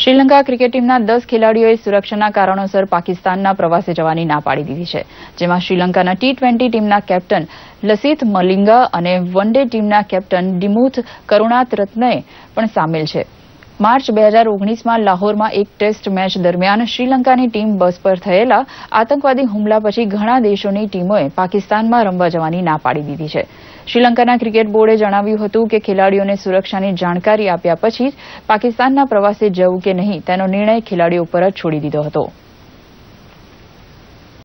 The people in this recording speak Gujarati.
શ્રીલંકા ક્રિકેટ ટીમના દસ ખેલાડીઓએ સુરક્ષાના કારણોસર પાકિસ્તાનના પ્રવાસે જવાની ના પાડી દીધી છે જેમાં શ્રીલંકાના ટી ટ્વેન્ટી ટીમના કેપ્ટન લસિત મલિંગા અને વન ડે ટીમના કેપ્ટન ડિમુથ કરુણાત રત્નએ પણ સામેલ છે માર્ચ બે હજાર ઓગણીસમાં લાહોરમાં એક ટેસ્ટ મેચ દરમિયાન શ્રીલંકાની ટીમ બસ પર થયેલા આતંકવાદી હુમલા પછી ઘણા દેશોની ટીમોએ પાકિસ્તાનમાં રમવા જવાની ના પાડી દીધી છે શ્રીલંકાના ક્રિકેટ બોર્ડે જણાવ્યું હતું કે ખેલાડીઓને સુરક્ષાની જાણકારી આપ્યા પછી પાકિસ્તાનના પ્રવાસે જવું કે નહીં તેનો નિર્ણય ખેલાડીઓ પર જ છોડી દીધો હતો